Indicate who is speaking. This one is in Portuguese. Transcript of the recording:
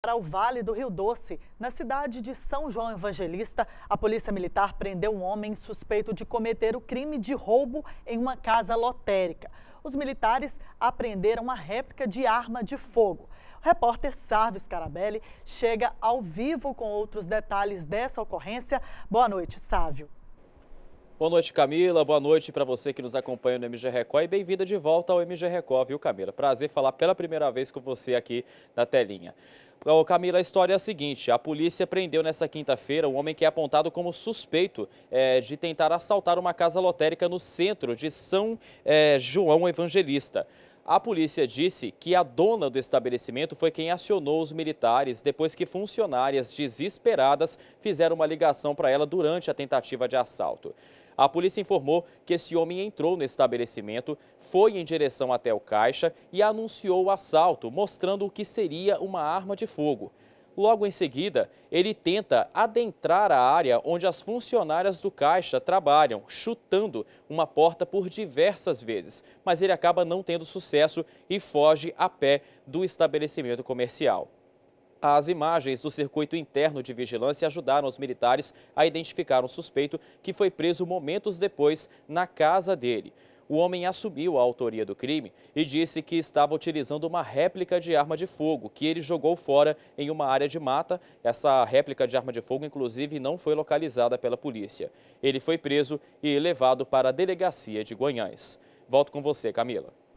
Speaker 1: Para o Vale do Rio Doce, na cidade de São João Evangelista, a Polícia Militar prendeu um homem suspeito de cometer o crime de roubo em uma casa lotérica. Os militares apreenderam a réplica de arma de fogo. O repórter Sarves Carabelli chega ao vivo com outros detalhes dessa ocorrência. Boa noite, Sávio.
Speaker 2: Boa noite, Camila. Boa noite para você que nos acompanha no MG Record e bem-vinda de volta ao MG Record, viu, Camila? Prazer falar pela primeira vez com você aqui na telinha. Camila, a história é a seguinte: a polícia prendeu nessa quinta-feira um homem que é apontado como suspeito é, de tentar assaltar uma casa lotérica no centro de São é, João Evangelista. A polícia disse que a dona do estabelecimento foi quem acionou os militares depois que funcionárias desesperadas fizeram uma ligação para ela durante a tentativa de assalto. A polícia informou que esse homem entrou no estabelecimento, foi em direção até o caixa e anunciou o assalto, mostrando o que seria uma arma de fogo. Logo em seguida, ele tenta adentrar a área onde as funcionárias do caixa trabalham, chutando uma porta por diversas vezes, mas ele acaba não tendo sucesso e foge a pé do estabelecimento comercial. As imagens do circuito interno de vigilância ajudaram os militares a identificar um suspeito que foi preso momentos depois na casa dele. O homem assumiu a autoria do crime e disse que estava utilizando uma réplica de arma de fogo que ele jogou fora em uma área de mata. Essa réplica de arma de fogo, inclusive, não foi localizada pela polícia. Ele foi preso e levado para a delegacia de Guanhães. Volto com você, Camila.